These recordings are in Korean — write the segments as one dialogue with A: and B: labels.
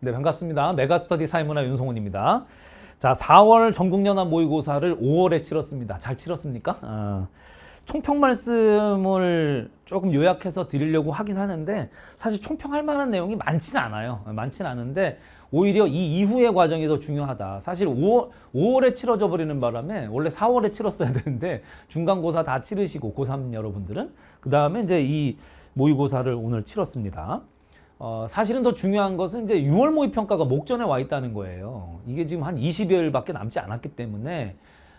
A: 네, 반갑습니다. 메가스터디 사회문화 윤성훈입니다. 자, 4월 전국연합 모의고사를 5월에 치렀습니다. 잘 치렀습니까? 아, 총평 말씀을 조금 요약해서 드리려고 하긴 하는데 사실 총평할 만한 내용이 많지는 않아요. 아, 많지는 않은데 오히려 이 이후의 과정이 더 중요하다. 사실 5월, 5월에 치러져 버리는 바람에 원래 4월에 치렀어야 되는데 중간고사 다 치르시고 고3 여러분들은 그 다음에 이제 이 모의고사를 오늘 치렀습니다. 어, 사실은 더 중요한 것은 이제 6월 모의 평가가 목전에 와 있다는 거예요. 이게 지금 한 20여일밖에 남지 않았기 때문에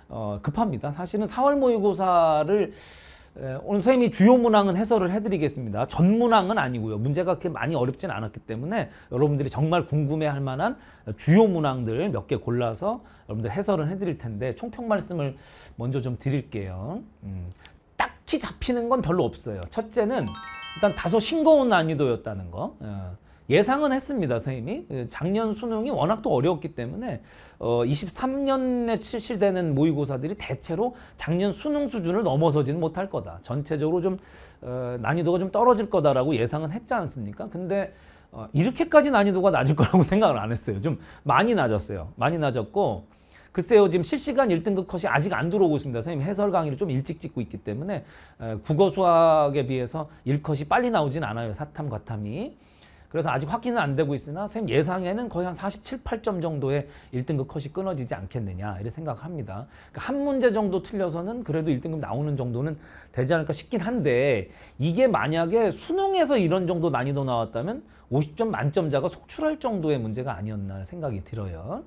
A: 어, 급합니다. 사실은 4월 모의고사를 에, 오늘 선생님이 주요 문항은 해설을 해드리겠습니다. 전문항은 아니고요. 문제가 그렇게 많이 어렵진 않았기 때문에 여러분들이 정말 궁금해할 만한 주요 문항들 몇 개 골라서 여러분들 해설을 해드릴 텐데 총평 말씀을 먼저 좀 드릴게요. 음, 딱히 잡히는 건 별로 없어요. 첫째는 일단 다소 싱거운 난이도였다는 거. 어, 예상은 했습니다, 선생님이. 예, 작년 수능이 워낙 또 어려웠기 때문에 어, 23년에 실시되는 모의고사들이 대체로 작년 수능 수준을 넘어서지는 못할 거다. 전체적으로 좀 어, 난이도가 좀 떨어질 거다라고 예상은 했지 않습니까? 근데 어, 이렇게까지 난이도가 낮을 거라고 생각을 안 했어요. 좀 많이 낮았어요. 많이 낮았고 글쎄요 지금 실시간 1등급 컷이 아직 안 들어오고 있습니다. 선생님 해설 강의를 좀 일찍 찍고 있기 때문에 국어 수학에 비해서 1컷이 빨리 나오진 않아요. 사탐 과탐이. 그래서 아직 확인은 안 되고 있으나 쌤 예상에는 거의 한 47, 8점 정도의 1등급 컷이 끊어지지 않겠느냐 이렇게 생각합니다. 그러니까 한 문제 정도 틀려서는 그래도 1등급 나오는 정도는 되지 않을까 싶긴 한데 이게 만약에 수능에서 이런 정도 난이도 나왔다면 50점 만점자가 속출할 정도의 문제가 아니었나 생각이 들어요.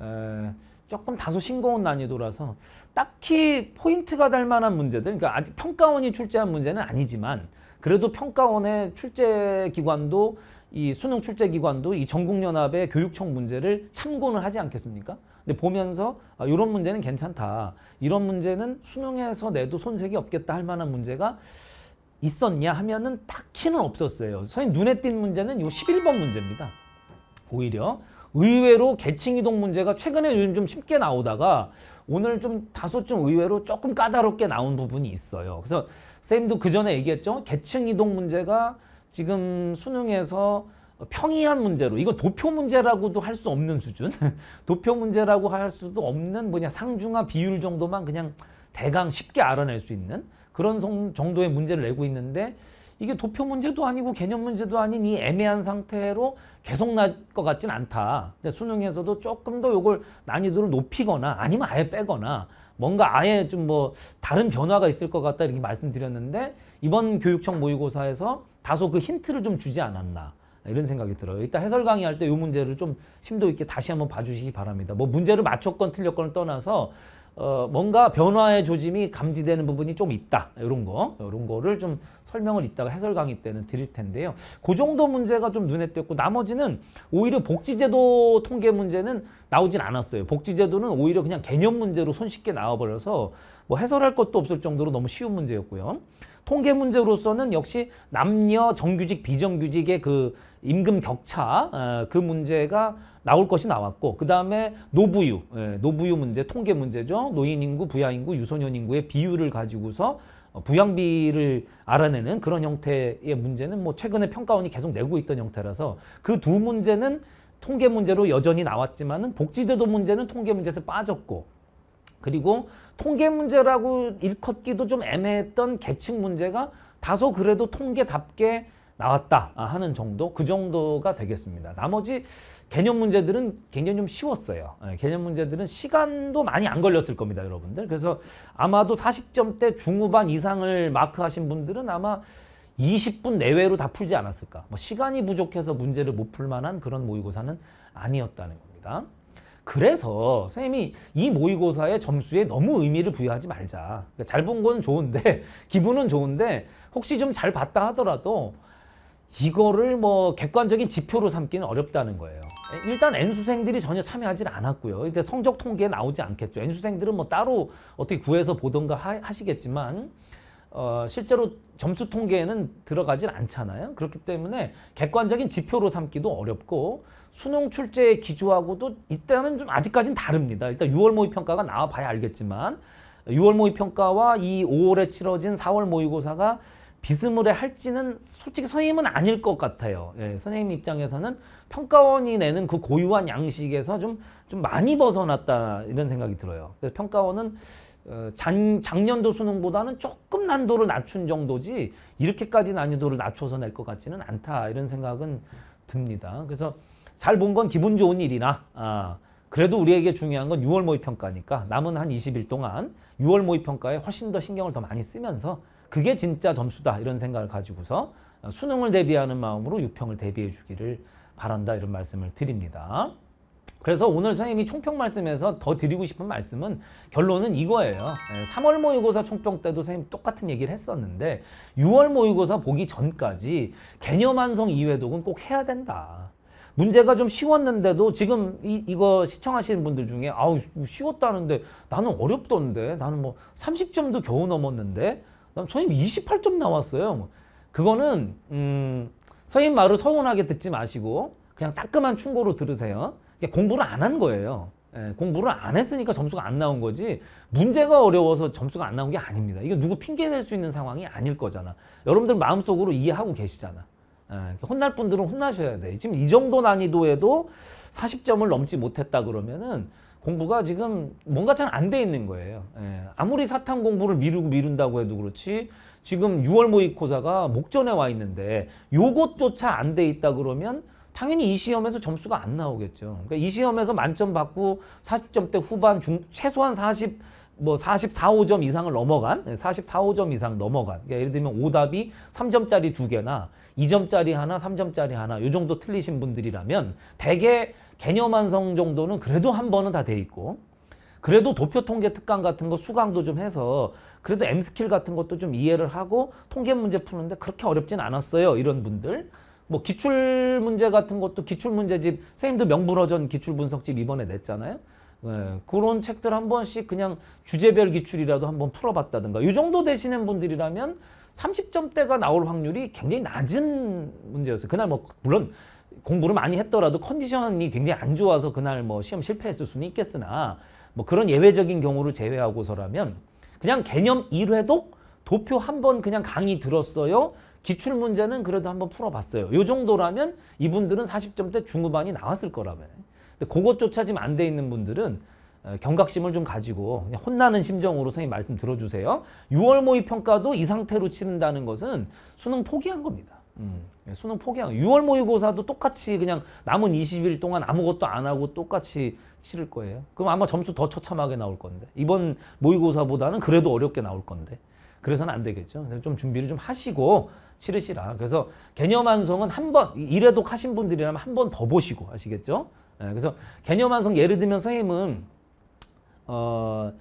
A: 에, 조금 다소 싱거운 난이도라서 딱히 포인트가 될 만한 문제들 그러니까 아직 평가원이 출제한 문제는 아니지만 그래도 평가원의 출제 기관도 이 수능 출제 기관도 이 전국연합의 교육청 문제를 참고는 하지 않겠습니까? 근데 보면서 아, 이런 문제는 괜찮다. 이런 문제는 수능에서 내도 손색이 없겠다 할 만한 문제가 있었냐 하면은 딱히는 없었어요. 선생님 눈에 띈 문제는 요 11번 문제입니다. 오히려 의외로 계층 이동 문제가 최근에 요즘 좀 쉽게 나오다가 오늘 좀 다소 좀 의외로 조금 까다롭게 나온 부분이 있어요. 그래서 선생님도 그 전에 얘기했죠. 계층 이동 문제가 지금 수능에서 평이한 문제로 이건 도표 문제라고도 할 수 없는 수준 도표 문제라고 할 수도 없는 뭐냐 상중하 비율 정도만 그냥 대강 쉽게 알아낼 수 있는 그런 정도의 문제를 내고 있는데 이게 도표 문제도 아니고 개념 문제도 아닌 이 애매한 상태로 계속 날 것 같진 않다. 근데 수능에서도 조금 더 요걸 난이도를 높이거나 아니면 아예 빼거나 뭔가 아예 좀 뭐 다른 변화가 있을 것 같다 이렇게 말씀드렸는데 이번 교육청 모의고사에서 다소 그 힌트를 좀 주지 않았나. 이런 생각이 들어요. 일단 해설 강의할 때 이 문제를 좀 심도 있게 다시 한번 봐주시기 바랍니다. 뭐 문제를 맞췄건 틀렸건 떠나서 어, 뭔가 변화의 조짐이 감지되는 부분이 좀 있다. 이런 거, 이런 거를 좀 설명을 이따가 해설 강의 때는 드릴 텐데요. 그 정도 문제가 좀 눈에 띄었고 나머지는 오히려 복지제도 통계 문제는 나오진 않았어요. 복지제도는 오히려 그냥 개념 문제로 손쉽게 나와버려서 뭐 해설할 것도 없을 정도로 너무 쉬운 문제였고요. 통계 문제로서는 역시 남녀 정규직 비정규직의 그 임금 격차 어, 그 문제가 나올 것이 나왔고 그 다음에 노부유 예, 노부유 문제 통계 문제죠 노인 인구 부야 인구 유소년 인구의 비율을 가지고서 어, 부양비를 알아내는 그런 형태의 문제는 뭐 최근에 평가원이 계속 내고 있던 형태라서 그 두 문제는 통계 문제로 여전히 나왔지만은 복지제도 문제는 통계 문제에서 빠졌고 그리고 통계 문제라고 일컫기도 좀 애매했던 계층 문제가 다소 그래도 통계답게 나왔다 아, 하는 정도 그 정도가 되겠습니다. 나머지 개념 문제들은 굉장히 좀 쉬웠어요. 예, 개념 문제들은 시간도 많이 안 걸렸을 겁니다. 여러분들. 그래서 아마도 40점대 중후반 이상을 마크하신 분들은 아마 20분 내외로 다 풀지 않았을까. 뭐 시간이 부족해서 문제를 못 풀 만한 그런 모의고사는 아니었다는 겁니다. 그래서 선생님이 이 모의고사의 점수에 너무 의미를 부여하지 말자. 그러니까 잘본 건 좋은데 기분은 좋은데 혹시 좀 잘 봤다 하더라도 이거를 뭐 객관적인 지표로 삼기는 어렵다는 거예요. 일단 N수생들이 전혀 참여하지 않았고요. 성적 통계에 나오지 않겠죠. N수생들은 뭐 따로 어떻게 구해서 보던가 하시겠지만 어, 실제로 점수 통계에는 들어가진 않잖아요. 그렇기 때문에 객관적인 지표로 삼기도 어렵고 수능 출제에 기조하고도 이때는 좀 아직까진 다릅니다. 일단 6월 모의 평가가 나와 봐야 알겠지만 6월 모의 평가와 이 5월에 치러진 4월 모의고사가 비스무레 할지는 솔직히 선생님은 아닐 것 같아요. 예, 선생님 입장에서는 평가원이 내는 그 고유한 양식에서 좀, 좀 많이 벗어났다 이런 생각이 들어요. 그래서 평가원은 장, 어, 작년도 수능보다는 조금 난도를 낮춘 정도지 이렇게까지 난이도를 낮춰서 낼 것 같지는 않다 이런 생각은 듭니다. 그래서 잘 본 건 기분 좋은 일이나 아, 그래도 우리에게 중요한 건 6월 모의평가니까 남은 한 20일 동안 6월 모의평가에 훨씬 더 신경을 더 많이 쓰면서 그게 진짜 점수다 이런 생각을 가지고서 수능을 대비하는 마음으로 6평을 대비해 주기를 바란다 이런 말씀을 드립니다. 그래서 오늘 선생님이 총평 말씀에서 더 드리고 싶은 말씀은 결론은 이거예요. 3월 예, 모의고사 총평 때도 선생님 똑같은 얘기를 했었는데 6월 모의고사 보기 전까지 개념 완성 이외독은 꼭 해야 된다. 문제가 좀 쉬웠는데도 지금 이, 이거 시청하시는 분들 중에 아우 쉬웠다는데 나는 어렵던데 나는 뭐 30점도 겨우 넘었는데 선생님 28점 나왔어요. 뭐 그거는 음, 선생님 말을 서운하게 듣지 마시고 그냥 따끔한 충고로 들으세요. 그러니까 공부를 안 한 거예요. 예, 공부를 안 했으니까 점수가 안 나온 거지 문제가 어려워서 점수가 안 나온 게 아닙니다. 이거 누구 핑계 댈수 있는 상황이 아닐 거잖아. 여러분들 마음속으로 이해하고 계시잖아. 예, 그러니까 혼날 분들은 혼나셔야 돼. 지금 이 정도 난이도에도 40점을 넘지 못했다 그러면은 공부가 지금 뭔가 잘 안 돼 있는 거예요. 예, 아무리 사탐 공부를 미루고 미룬다고 해도 그렇지 지금 6월 모의고사가 목전에 와 있는데 요것조차 안 돼 있다 그러면 당연히 이 시험에서 점수가 안 나오겠죠. 그러니까 이 시험에서 만점 받고 40점대 후반 중, 최소한 40, 뭐 44, 5점 이상을 넘어간, 44, 예, 5점 이상 넘어간. 그러니까 예를 들면 오답이 3점짜리 두 개나 2점짜리 하나, 3점짜리 하나, 요 정도 틀리신 분들이라면 대개 개념 완성 정도는 그래도 한 번은 다 돼 있고, 그래도 도표 통계 특강 같은 거 수강도 좀 해서 그래도 M 스킬 같은 것도 좀 이해를 하고 통계 문제 푸는데 그렇게 어렵진 않았어요. 이런 분들. 뭐 기출 문제 같은 것도 기출 문제집 선생님도 명불허전 기출 분석집 이번에 냈잖아요. 네, 그런 책들 한 번씩 그냥 주제별 기출이라도 한 번 풀어봤다든가 이 정도 되시는 분들이라면 30점대가 나올 확률이 굉장히 낮은 문제였어요. 그날 뭐 물론 공부를 많이 했더라도 컨디션이 굉장히 안 좋아서 그날 뭐 시험 실패했을 수는 있겠으나 뭐 그런 예외적인 경우를 제외하고서라면 그냥 개념 1회도 도표 한 번 그냥 강의 들었어요. 기출 문제는 그래도 한번 풀어봤어요. 요 정도라면 이분들은 40점대 중후반이 나왔을 거라면. 근데 그것조차 지금 안 돼 있는 분들은 어, 경각심을 좀 가지고 혼나는 심정으로 선생님 말씀 들어주세요. 6월 모의평가도 이 상태로 치른다는 것은 수능 포기한 겁니다. 음, 예, 수능 포기한 6월 모의고사도 똑같이 그냥 남은 20일 동안 아무것도 안 하고 똑같이 치를 거예요. 그럼 아마 점수 더 처참하게 나올 건데 이번 모의고사보다는 그래도 어렵게 나올 건데 그래서는 안 되겠죠. 좀 준비를 좀 하시고 치르시라. 그래서 개념 완성은 한 번, 일회독 하신 분들이라면 한번 더 보시고 아시겠죠? 네, 예, 그래서 개념 완성 예를 들면 선생님은 어,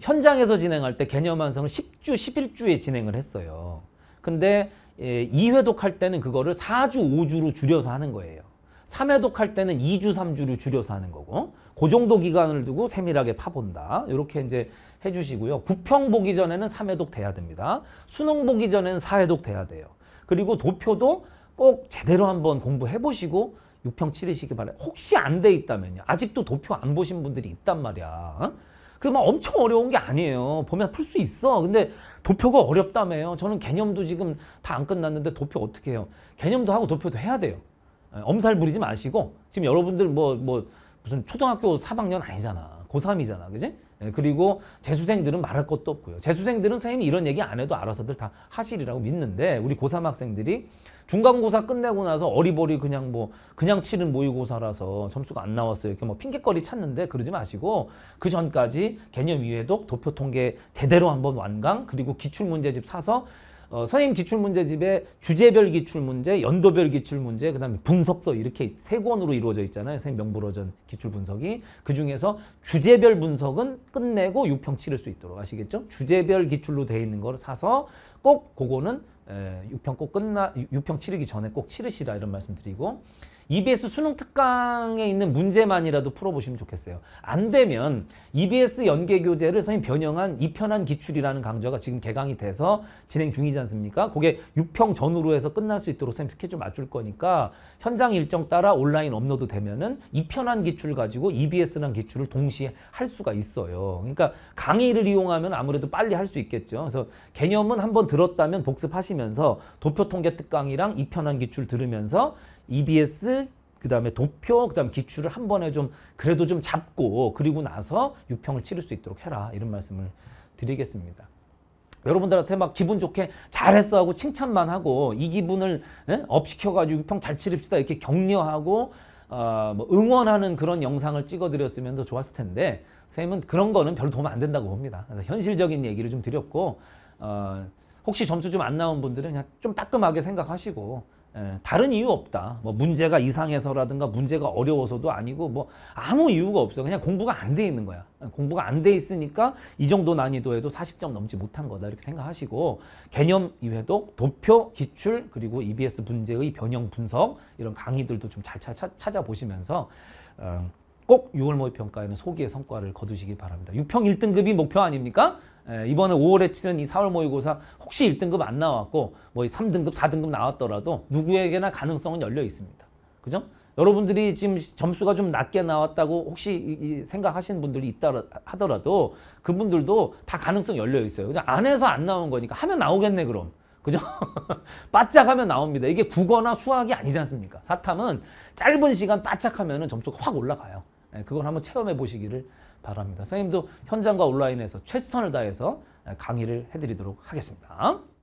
A: 현장에서 진행할 때 개념 완성을 10주, 11주에 진행을 했어요. 근데 예, 2회독 할 때는 그거를 4주, 5주로 줄여서 하는 거예요. 3회독할 때는 2주3주를 줄여서 하는 거고 그 정도 기간을 두고 세밀하게 파본다. 이렇게 이제 해주시고요. 구평 보기 전에는 3회독 돼야 됩니다. 수능 보기 전에는 4회독 돼야 돼요. 그리고 도표도 꼭 제대로 한번 공부해보시고 6평 치르시기 바래요. 혹시 안 돼 있다면요. 아직도 도표 안 보신 분들이 있단 말이야. 그막 엄청 어려운 게 아니에요. 보면 풀 수 있어. 근데 도표가 어렵다며요. 저는 개념도 지금 다 안 끝났는데 도표 어떻게 해요? 개념도 하고 도표도 해야 돼요. 예, 엄살 부리지 마시고 지금 여러분들 뭐뭐 뭐 무슨 초등학교 4학년 아니잖아. 고3이잖아. 그지? 예, 그리고 재수생들은 말할 것도 없고요. 재수생들은 선생님이 이런 얘기 안 해도 알아서들 다 하시리라고 믿는데 우리 고3 학생들이 중간고사 끝내고 나서 어리버리 그냥 뭐 그냥 치는 모의고사라서 점수가 안 나왔어요. 이렇게 뭐 핑계거리 찾는데 그러지 마시고 그 전까지 개념 이해독, 도표 통계 제대로 한번 완강 그리고 기출문제집 사서 어, 선임 기출문제집에 주제별 기출문제, 연도별 기출문제, 그 다음에 분석도 이렇게 세 권으로 이루어져 있잖아요. 선임 명불허전 기출분석이. 그 중에서 주제별 분석은 끝내고 6평 치를 수 있도록 아시겠죠? 주제별 기출로 돼 있는 걸 사서 꼭 그거는 에, 6평 꼭 끝나, 6평 치르기 전에 꼭 치르시라 이런 말씀 드리고 EBS 수능 특강에 있는 문제만이라도 풀어보시면 좋겠어요. 안 되면 EBS 연계 교재를 선생님 변형한 이편한 기출이라는 강좌가 지금 개강이 돼서 진행 중이지 않습니까? 그게 6평 전후로 해서 끝날 수 있도록 선생님 스케줄 맞출 거니까 현장 일정 따라 온라인 업로드 되면은 이편한 기출 가지고 EBS랑 기출을 동시에 할 수가 있어요. 그러니까 강의를 이용하면 아무래도 빨리 할 수 있겠죠. 그래서 개념은 한번 들었다면 복습하시면서 도표 통계 특강이랑 이편한 기출 들으면서 EBS 그다음에 도표 그다음 기출을 한 번에 좀 그래도 좀 잡고 그리고 나서 유평을 치를 수 있도록 해라 이런 말씀을 드리겠습니다. 여러분들한테 막 기분 좋게 잘했어 하고 칭찬만 하고 이 기분을 예? 업시켜가지고 유평 잘 치릅시다 이렇게 격려하고 어, 뭐 응원하는 그런 영상을 찍어드렸으면 더 좋았을 텐데 선생님은 그런 거는 별로 도움 안 된다고 봅니다. 그래서 현실적인 얘기를 좀 드렸고 어, 혹시 점수 좀 안 나온 분들은 그냥 좀 따끔하게 생각하시고 다른 이유 없다. 뭐 문제가 이상해서라든가 문제가 어려워서도 아니고 뭐 아무 이유가 없어. 그냥 공부가 안 돼 있는 거야. 공부가 안 돼 있으니까 이 정도 난이도에도 40점 넘지 못한 거다 이렇게 생각하시고 개념 이외도 도표, 기출 그리고 EBS 문제의 변형 분석 이런 강의들도 좀 잘 찾아보시면서 어, 꼭 6월 모의평가에는 소기의 성과를 거두시기 바랍니다. 6평 1등급이 목표 아닙니까? 예, 이번에 5월에 치른 이 4월 모의고사 혹시 1등급 안 나왔고 뭐 3등급, 4등급 나왔더라도 누구에게나 가능성은 열려 있습니다. 그죠? 여러분들이 지금 점수가 좀 낮게 나왔다고 혹시 생각하시는 분들이 있다 하더라도 그분들도 다 가능성 열려 있어요. 그냥 안 해서 안 나온 거니까 하면 나오겠네 그럼. 그죠? 바짝 하면 나옵니다. 이게 국어나 수학이 아니지 않습니까? 사탐은 짧은 시간 바짝 하면 점수가 확 올라가요. 예, 그걸 한번 체험해 보시기를 바랍니다. 선생님도 현장과 온라인에서 최선을 다해서 강의를 해드리도록 하겠습니다.